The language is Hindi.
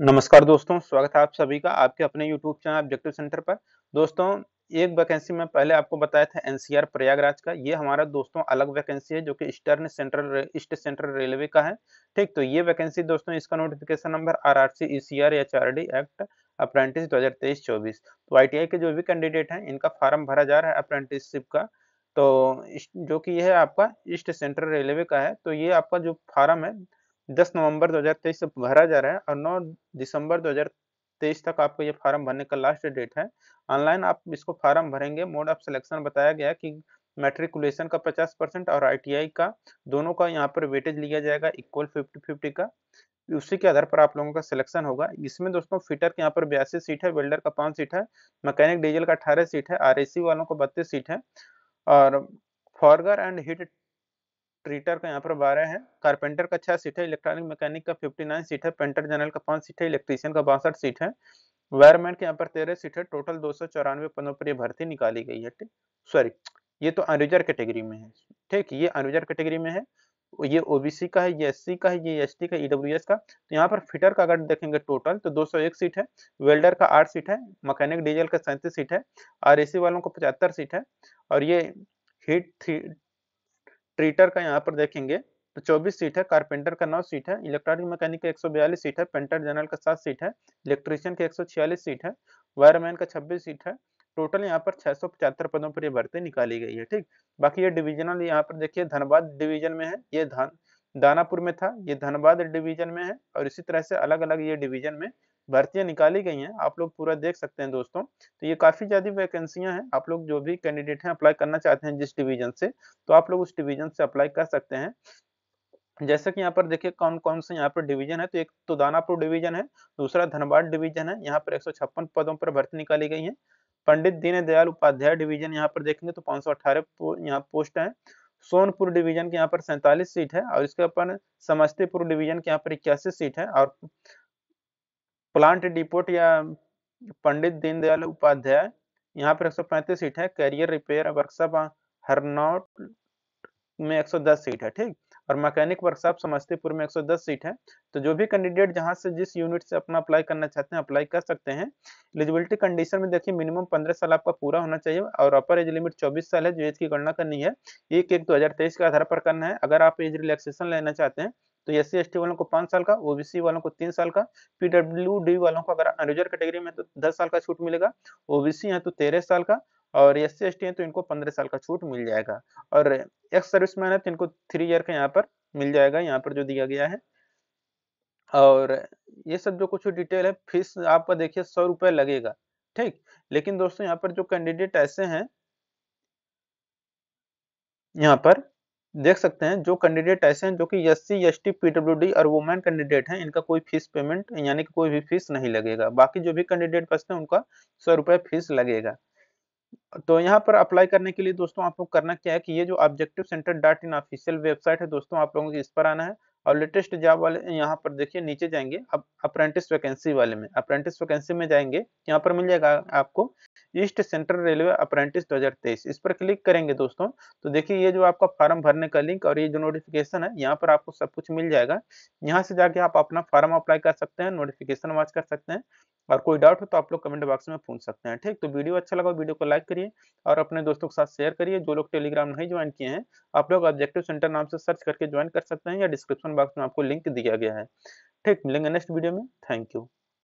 नमस्कार दोस्तों स्वागत है आप सभी का आपके अपने YouTube चैनल ऑब्जेक्टिव सेंटर पर दोस्तों एक वैकेंसी में पहले आपको बताया था एनसीआर प्रयागराज का ये हमारा दोस्तों अलग वैकेंसी है जो कि eastern central east central railway का है ठीक तो ये वैकेंसी दोस्तों इसका notification number R R C E C R H R D act apprentice दो हजार तेईस चौबीस तो आई के जो भी कैंडिडेट हैं इनका फॉर्म भरा जा रहा है अप्रेंटिसशिप का तो जो कि यह आपका ईस्ट सेंट्रल रेलवे का है तो ये आपका जो फार्म है 10 नवंबर 2023 से भरा जा रहा है और 9 दिसंबर 2023 तक आपको ये फार्म भरने का लास्ट डेट है ऑनलाइन आप इसको फार्म भरेंगे मोड ऑफ सिलेक्शन बताया गया कि मेट्रिकुलेशन का 50 परसेंट और आईटीआई का दोनों का यहाँ पर वेटेज लिया जाएगा इक्वल 50 50 का उसी के आधार पर आप लोगों का सिलेक्शन होगा इसमें दोस्तों फिटर के यहाँ पर बयासी सीट है वेल्डर का पाँच सीट है मैकेनिक डीजल का अठारह सीट है आर वालों को बत्तीस सीट है और फॉरगर एंड हिट ट्रीटर का यहाँ पर बारह है कारपेंटर का छह सीट है इलेक्ट्रॉनिक मैकेनिक का फिफ्टी नाइन सीट है पेंटर जनरल का पांच सीट है इलेक्ट्रीशियन का बासठ सीट है वायरमैन के यहाँ पर तेरह सीट है टोटल दो सौ चौरानवे पदों पर यह भर्ती निकाली गई है सॉरी ये तो अनरिजर्व कैटेगरी में है ठीक ये अनरिजर्व कैटेगरी में है ये ओबीसी का है ये एससी का है ये एस का ईडब्ल्यू का तो यहाँ पर फिटर का अगर देखेंगे टोटल तो 201 सीट है वेल्डर का 8 सीट है मैकेनिक डीजल का सैंतीस सीट है आरएसी वालों को 75 सीट है और ये हीट ट्रीटर का यहाँ पर देखेंगे तो 24 सीट है कारपेंटर का 9 सीट है इलेक्ट्रॉनिक मैकेनिक का 142 सीट है पेंटर जनरल का 7 सीट है इलेक्ट्रीशियन का 146 सीट है वायरमैन का 26 सीट है टोटल यहाँ पर पचहत्तर पदों पर ये भर्ती निकाली गई है ठीक बाकी ये डिविजनल यहाँ पर देखिए धनबाद डिवीजन में है ये धान दानापुर में था ये धनबाद डिवीजन में है और इसी तरह से अलग अलग ये डिवीजन में भर्तियां निकाली गई हैं आप लोग पूरा देख सकते हैं दोस्तों तो ये काफी ज्यादा वैकेंसियां हैं आप लोग जो भी कैंडिडेट हैं अप्लाई करना चाहते हैं जिस डिवीजन से तो आप लोग उस डिवीजन से अप्लाई कर सकते हैं जैसे कि यहाँ पर देखिए कौन कौन से यहाँ पर डिवीजन है तो एक तो दानापुर डिवीजन है दूसरा धनबाद डिवीजन है यहाँ पर एक पदों पर भर्ती निकाली गई है पंडित दीनदयाल उपाध्याय डिवीजन यहाँ पर देखेंगे तो पांच सौ अठारह पोस्ट है सोनपुर डिवीजन के यहाँ पर सैंतालीस सीट है और इसके अपन समस्तीपुर डिवीजन के यहाँ पर इक्यासी सीट है और प्लांट डिपोट या पंडित दीनदयाल उपाध्याय यहाँ पर 135 सीट है कैरियर रिपेयर वर्कशॉप हरनौट में 110 सीट है ठीक और मैकेनिक वर्कशॉप समस्तीपुर में 110 सीट है तो जो भी कैंडिडेट जहां से जिस यूनिट से अपना अप्लाई करना चाहते हैं अप्लाई कर सकते हैं एलिजिबिलिटी कंडीशन में देखिए मिनिमम 15 साल आपका पूरा होना चाहिए और अपर एज लिमिट 24 साल है जो एज की गणना करनी है एक एक दो तेईस के आधार पर करना है अगर आप एज रिलैक्सेशन लेना चाहते हैं तो एस सी वालों को पांच साल का ओबीसी वालों को तीन साल का पीडब्ल्यू वालों को अगर अनरिजर्व कैटेगरी में तो दस साल का छूट मिलेगा ओबीसी है तो तेरह साल का और एस सी है तो इनको पंद्रह साल का छूट मिल जाएगा और एक्स सर्विस मैन है तो इनको थ्री ईयर का यहाँ पर मिल जाएगा यहाँ पर जो दिया गया है और ये सब जो कुछ डिटेल है फीस आपका देखिए सौ रुपये लगेगा ठीक लेकिन दोस्तों यहाँ पर जो कैंडिडेट ऐसे हैं यहाँ पर देख सकते हैं जो कैंडिडेट ऐसे हैं जो कि S C S T PW और वुमेन कैंडिडेट हैं इनका कोई फीस पेमेंट यानी कि कोई भी फीस नहीं लगेगा बाकी जो भी कैंडिडेट बचते हैं उनका सौ रुपये फीस लगेगा तो यहाँ पर अप्लाई करने के लिए दोस्तों आप लोग करना क्या है कि ये जो objective centre dot in official website है दोस्तों आप लोगों को इस पर आना है और लेटेस्ट जॉब वाले यहाँ पर देखिए नीचे जाएंगे अब अप्रेंटिस वैकेंसी वाले में अप्रेंटिस वैकेंसी में जाएंगे यहाँ पर मिल जाएगा आपको ईस्ट सेंट्रल रेलवे अप्रेंटिस 2023 इस पर क्लिक करेंगे दोस्तों तो देखिए ये जो आपका फॉर्म भरने का लिंक और ये जो नोटिफिकेशन है यहाँ पर आपको सब कुछ मिल जाएगा यहाँ से जाके आप अपना फॉर्म अप्लाई कर सकते हैं नोटिफिकेशन वॉच कर सकते हैं और कोई डाउट हो तो आप लोग कमेंट बॉक्स में पूछ सकते हैं ठीक तो वीडियो अच्छा लगा वीडियो को लाइक करिए और अपने दोस्तों के साथ शेयर करिए जो लोग टेलीग्राम नहीं ज्वाइन किए हैं आप लोग ऑब्जेक्टिव सेंटर नाम से सर्च करके ज्वाइन कर सकते हैं या डिस्क्रिप्शन डिस्क्रिप्शन बॉक्स में आपको लिंक दिया गया है ठीक मिलेंगे नेक्स्ट वीडियो में थैंक यू